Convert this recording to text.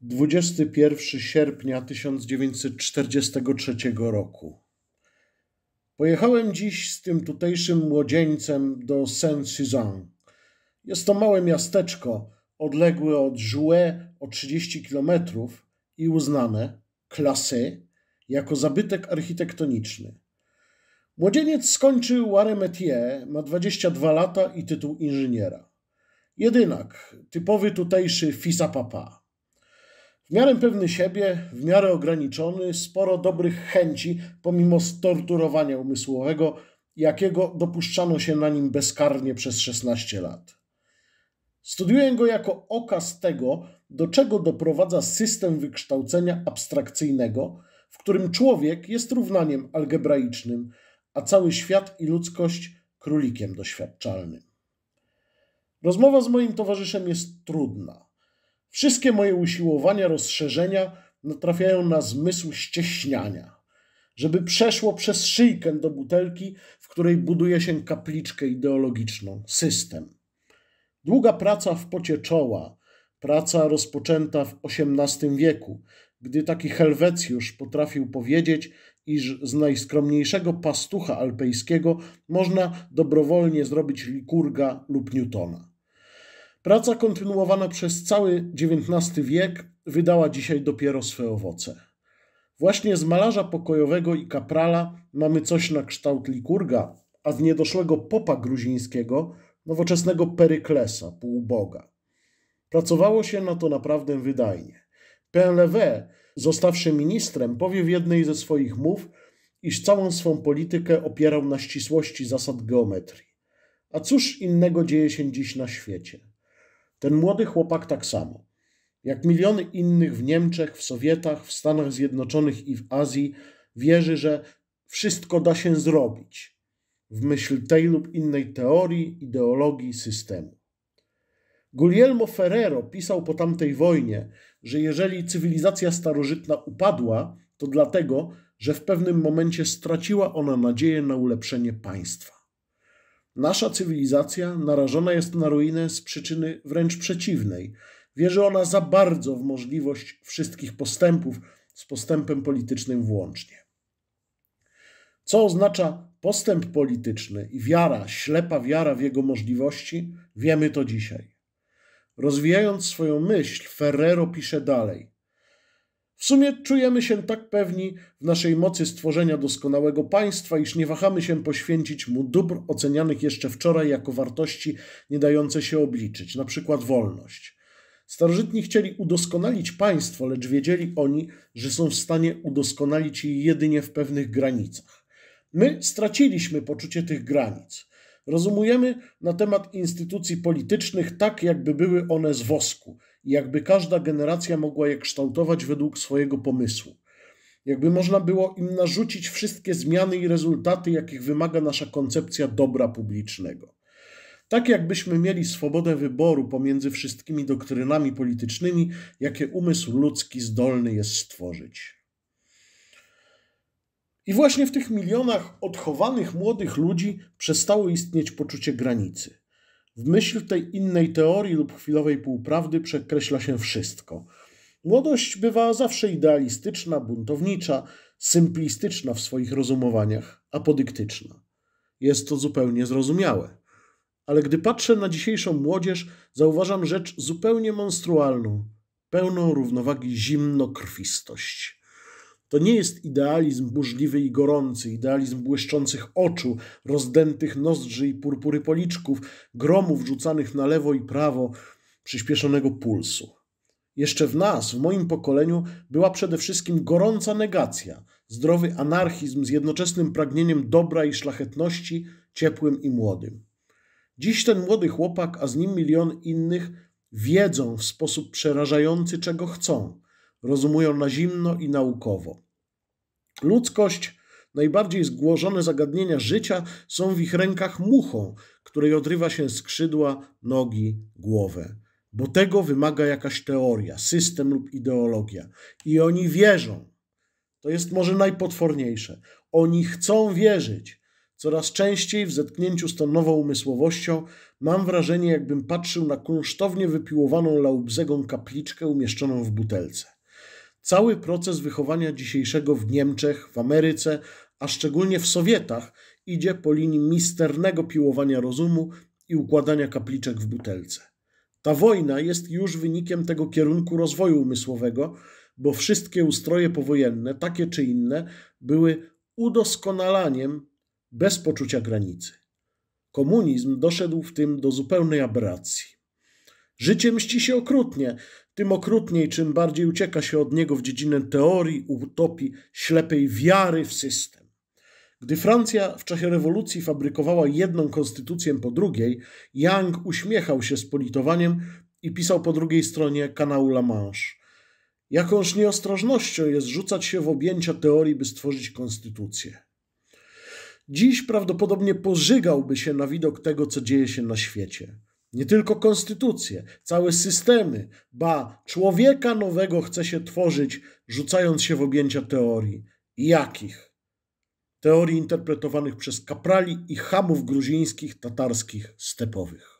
21 sierpnia 1943 roku. Pojechałem dziś z tym tutejszym młodzieńcem do Saint-Suzanne. Jest to małe miasteczko, odległe od Jouet o 30 km i uznane klasy jako zabytek architektoniczny. Młodzieniec skończył Aremetier, ma 22 lata i tytuł inżyniera. Jedynak, typowy tutejszy fisa papa. W miarę pewny siebie, w miarę ograniczony, sporo dobrych chęci, pomimo storturowania umysłowego, jakiego dopuszczano się na nim bezkarnie przez 16 lat. Studiuję go jako okaz tego, do czego doprowadza system wykształcenia abstrakcyjnego, w którym człowiek jest równaniem algebraicznym, a cały świat i ludzkość królikiem doświadczalnym. Rozmowa z moim towarzyszem jest trudna. Wszystkie moje usiłowania rozszerzenia natrafiają na zmysł ścieśniania, żeby przeszło przez szyjkę do butelki, w której buduje się kapliczkę ideologiczną, system. Długa praca w pocie czoła, praca rozpoczęta w XVIII wieku, gdy taki Helwecjusz potrafił powiedzieć, iż z najskromniejszego pastucha alpejskiego można dobrowolnie zrobić Likurga lub Newtona. Praca kontynuowana przez cały XIX wiek wydała dzisiaj dopiero swe owoce. Właśnie z malarza pokojowego i kaprala mamy coś na kształt Likurga, a z niedoszłego popa gruzińskiego – nowoczesnego Peryklesa, półboga. Pracowało się na to naprawdę wydajnie. PLW, zostawszy ministrem, powie w jednej ze swoich mów, iż całą swą politykę opierał na ścisłości zasad geometrii. A cóż innego dzieje się dziś na świecie? Ten młody chłopak tak samo. Jak miliony innych w Niemczech, w Sowietach, w Stanach Zjednoczonych i w Azji, wierzy, że wszystko da się zrobić, w myśl tej lub innej teorii, ideologii, systemu. Guglielmo Ferrero pisał po tamtej wojnie, że jeżeli cywilizacja starożytna upadła, to dlatego, że w pewnym momencie straciła ona nadzieję na ulepszenie państwa. Nasza cywilizacja narażona jest na ruinę z przyczyny wręcz przeciwnej. Wierzy ona za bardzo w możliwość wszystkich postępów, z postępem politycznym włącznie. Co oznacza postęp polityczny i wiara, ślepa wiara w jego możliwości, wiemy to dzisiaj. Rozwijając swoją myśl, Ferrero pisze dalej. W sumie czujemy się tak pewni w naszej mocy stworzenia doskonałego państwa, iż nie wahamy się poświęcić mu dóbr ocenianych jeszcze wczoraj jako wartości nie dające się obliczyć, na przykład wolność. Starożytni chcieli udoskonalić państwo, lecz wiedzieli oni, że są w stanie udoskonalić je jedynie w pewnych granicach. My straciliśmy poczucie tych granic. Rozumujemy na temat instytucji politycznych tak, jakby były one z wosku, jakby każda generacja mogła je kształtować według swojego pomysłu. Jakby można było im narzucić wszystkie zmiany i rezultaty, jakich wymaga nasza koncepcja dobra publicznego. Tak jakbyśmy mieli swobodę wyboru pomiędzy wszystkimi doktrynami politycznymi, jakie umysł ludzki zdolny jest stworzyć. I właśnie w tych milionach odchowanych młodych ludzi przestało istnieć poczucie granicy. W myśl tej innej teorii lub chwilowej półprawdy przekreśla się wszystko. Młodość bywa zawsze idealistyczna, buntownicza, symplistyczna w swoich rozumowaniach, apodyktyczna. Jest to zupełnie zrozumiałe. Ale gdy patrzę na dzisiejszą młodzież, zauważam rzecz zupełnie monstrualną, pełną równowagi zimnokrwistość. To nie jest idealizm burzliwy i gorący, idealizm błyszczących oczu, rozdętych nozdrzy i purpury policzków, gromów rzucanych na lewo i prawo, przyspieszonego pulsu. Jeszcze w nas, w moim pokoleniu, była przede wszystkim gorąca negacja, zdrowy anarchizm z jednoczesnym pragnieniem dobra i szlachetności, ciepłym i młodym. Dziś ten młody chłopak, a z nim milion innych, wiedzą w sposób przerażający, czego chcą rozumują na zimno i naukowo. Ludzkość, najbardziej zgłożone zagadnienia życia są w ich rękach muchą, której odrywa się skrzydła, nogi, głowę. Bo tego wymaga jakaś teoria, system lub ideologia. I oni wierzą. To jest może najpotworniejsze. Oni chcą wierzyć. Coraz częściej w zetknięciu z tą nową umysłowością mam wrażenie, jakbym patrzył na kunsztownie wypiłowaną laubzegą kapliczkę umieszczoną w butelce. Cały proces wychowania dzisiejszego w Niemczech, w Ameryce, a szczególnie w Sowietach, idzie po linii misternego piłowania rozumu i układania kapliczek w butelce. Ta wojna jest już wynikiem tego kierunku rozwoju umysłowego, bo wszystkie ustroje powojenne, takie czy inne, były udoskonalaniem bez poczucia granicy. Komunizm doszedł w tym do zupełnej aberracji. Życie mści się okrutnie, tym okrutniej, czym bardziej ucieka się od niego w dziedzinę teorii, utopii, ślepej wiary w system. Gdy Francja w czasie rewolucji fabrykowała jedną konstytucję po drugiej, Young uśmiechał się z politowaniem i pisał po drugiej stronie kanału La Manche. Jakąż nieostrożnością jest rzucać się w objęcia teorii, by stworzyć konstytucję. Dziś prawdopodobnie pożygałby się na widok tego, co dzieje się na świecie. Nie tylko konstytucje, całe systemy, ba, człowieka nowego chce się tworzyć, rzucając się w objęcia teorii. Jakich? Teorii interpretowanych przez kaprali i chamów gruzińskich, tatarskich, stepowych.